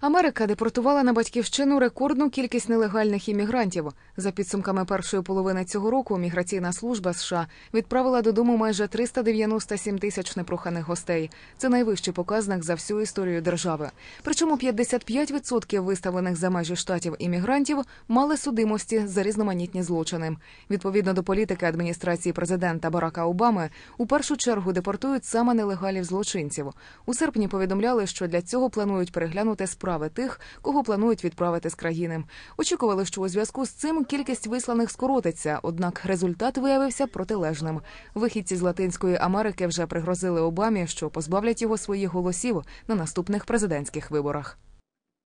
Америка депортувала на батьківщину рекордну кількість нелегальних іммігрантів. За підсумками першої половини цього року міграційна служба США відправила додому майже 397 тисяч непроханих гостей. Це найвищий показник за всю історію держави. Причому 55% виставлених за межі штатів іммігрантів мали судимості за різноманітні злочини. Відповідно до політики адміністрації президента Барака Обами, у першу чергу депортують саме нелегалів злочинців. У серпні повідомляли, що для цього планують переглянути справи справи тих, кого планують відправити з країни. Очікували, що у зв'язку з цим кількість висланих скоротиться однак результат виявився протилежним. Вихідці з Латинської Америки вже пригрозили Обамі, що позбавлять його своїх голосів на наступних президентських виборах.